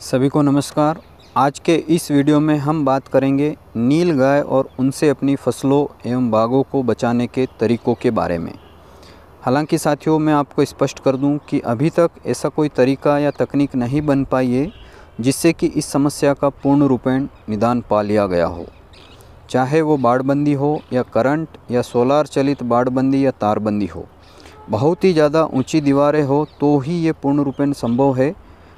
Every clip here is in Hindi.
सभी को नमस्कार आज के इस वीडियो में हम बात करेंगे नील गाय और उनसे अपनी फसलों एवं बागों को बचाने के तरीकों के बारे में हालांकि साथियों मैं आपको स्पष्ट कर दूं कि अभी तक ऐसा कोई तरीका या तकनीक नहीं बन पाई है जिससे कि इस समस्या का पूर्ण रूपेण निदान पा लिया गया हो चाहे वो बाड़बंदी हो या करंट या सोलार चलित बाड़बंदी या तारबंदी हो बहुत ही ज़्यादा ऊंची दीवारें हो तो ही ये पूर्ण रूपेण संभव है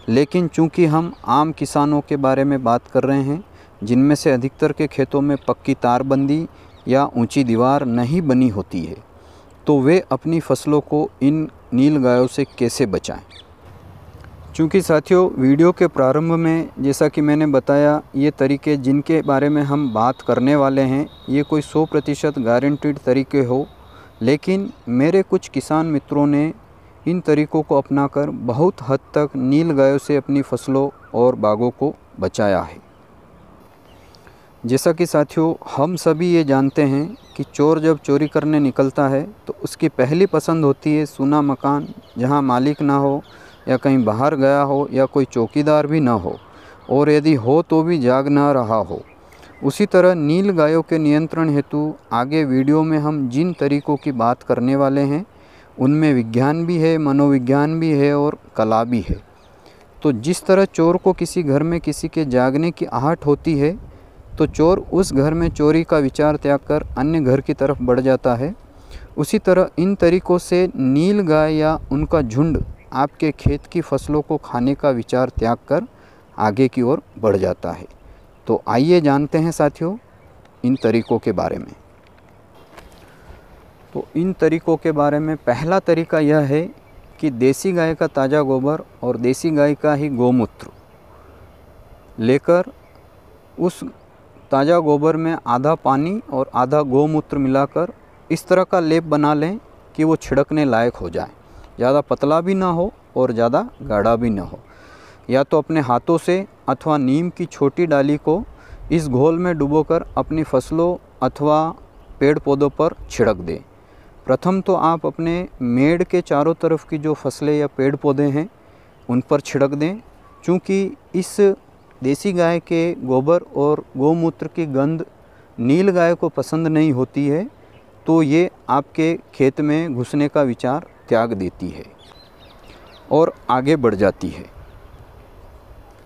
लेकिन चूंकि हम आम किसानों के बारे में बात कर रहे हैं जिनमें से अधिकतर के खेतों में पक्की तारबंदी या ऊंची दीवार नहीं बनी होती है तो वे अपनी फसलों को इन नील गायों से कैसे बचाएं चूँकि साथियों वीडियो के प्रारंभ में जैसा कि मैंने बताया ये तरीके जिनके बारे में हम बात करने वाले हैं ये कोई 100 प्रतिशत गारंटीड तरीके हो लेकिन मेरे कुछ किसान मित्रों ने इन तरीकों को अपनाकर बहुत हद तक नील गायों से अपनी फसलों और बागों को बचाया है जैसा कि साथियों हम सभी ये जानते हैं कि चोर जब चोरी करने निकलता है तो उसकी पहली पसंद होती है सुना मकान जहाँ मालिक ना हो या कहीं बाहर गया हो या कोई चौकीदार भी ना हो और यदि हो तो भी जाग ना रहा हो उसी तरह नील गायों के नियंत्रण हेतु आगे वीडियो में हम जिन तरीकों की बात करने वाले हैं उनमें विज्ञान भी है मनोविज्ञान भी है और कला भी है तो जिस तरह चोर को किसी घर में किसी के जागने की आहट होती है तो चोर उस घर में चोरी का विचार त्याग कर अन्य घर की तरफ बढ़ जाता है उसी तरह इन तरीकों से नील गाय या उनका झुंड आपके खेत की फसलों को खाने का विचार त्याग कर आगे की ओर बढ़ जाता है तो आइए जानते हैं साथियों इन तरीकों के बारे में तो इन तरीक़ों के बारे में पहला तरीका यह है कि देसी गाय का ताज़ा गोबर और देसी गाय का ही गोमूत्र लेकर उस ताज़ा गोबर में आधा पानी और आधा गोमूत्र मिलाकर इस तरह का लेप बना लें कि वो छिड़कने लायक हो जाए ज़्यादा पतला भी ना हो और ज़्यादा गाढ़ा भी ना हो या तो अपने हाथों से अथवा नीम की छोटी डाली को इस घोल में डुबोकर अपनी फसलों अथवा पेड़ पौधों पर छिड़क दें प्रथम तो आप अपने मेड़ के चारों तरफ की जो फसलें या पेड़ पौधे हैं उन पर छिड़क दें क्योंकि इस देसी गाय के गोबर और गौमूत्र की गंध नील गाय को पसंद नहीं होती है तो ये आपके खेत में घुसने का विचार त्याग देती है और आगे बढ़ जाती है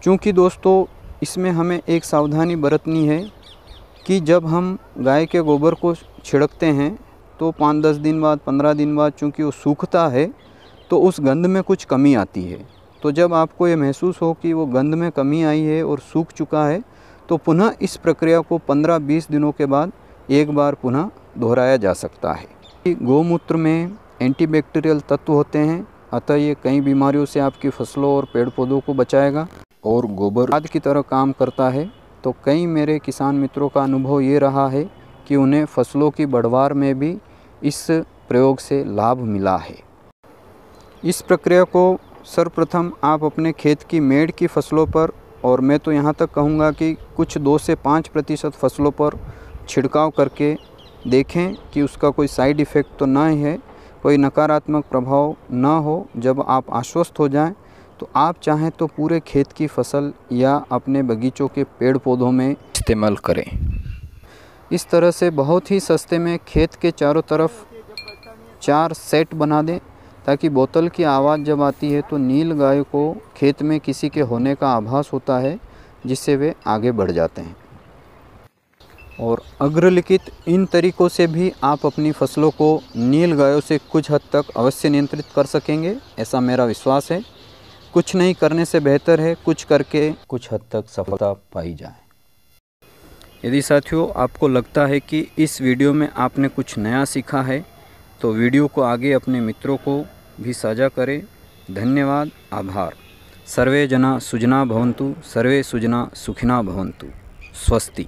क्योंकि दोस्तों इसमें हमें एक सावधानी बरतनी है कि जब हम गाय के गोबर को छिड़कते हैं तो पाँच दस दिन बाद पंद्रह दिन बाद चूँकि वो सूखता है तो उस गंध में कुछ कमी आती है तो जब आपको ये महसूस हो कि वो गंध में कमी आई है और सूख चुका है तो पुनः इस प्रक्रिया को 15-20 दिनों के बाद एक बार पुनः दोहराया जा सकता है गौमूत्र में एंटीबैक्टीरियल तत्व होते हैं अतः ये कई बीमारियों से आपकी फसलों और पेड़ पौधों को बचाएगा और गोबर खाद की तरह काम करता है तो कई मेरे किसान मित्रों का अनुभव ये रहा है कि उन्हें फसलों की बढ़वार में भी इस प्रयोग से लाभ मिला है इस प्रक्रिया को सर्वप्रथम आप अपने खेत की मेड़ की फसलों पर और मैं तो यहाँ तक कहूँगा कि कुछ दो से पाँच प्रतिशत फसलों पर छिड़काव करके देखें कि उसका कोई साइड इफ़ेक्ट तो ना है कोई नकारात्मक प्रभाव ना हो जब आप आश्वस्त हो जाएं तो आप चाहें तो पूरे खेत की फसल या अपने बगीचों के पेड़ पौधों में इस्तेमाल करें इस तरह से बहुत ही सस्ते में खेत के चारों तरफ चार सेट बना दें ताकि बोतल की आवाज़ जब आती है तो नील गाय को खेत में किसी के होने का आभास होता है जिससे वे आगे बढ़ जाते हैं और अग्रलिखित इन तरीकों से भी आप अपनी फसलों को नील गायों से कुछ हद तक अवश्य नियंत्रित कर सकेंगे ऐसा मेरा विश्वास है कुछ नहीं करने से बेहतर है कुछ करके कुछ हद तक सफलता पाई जाए यदि साथियों आपको लगता है कि इस वीडियो में आपने कुछ नया सीखा है तो वीडियो को आगे अपने मित्रों को भी साझा करें धन्यवाद आभार सर्वे जना सुजना भवंतु सर्वे सुजना सुखिना भवंतु स्वस्ति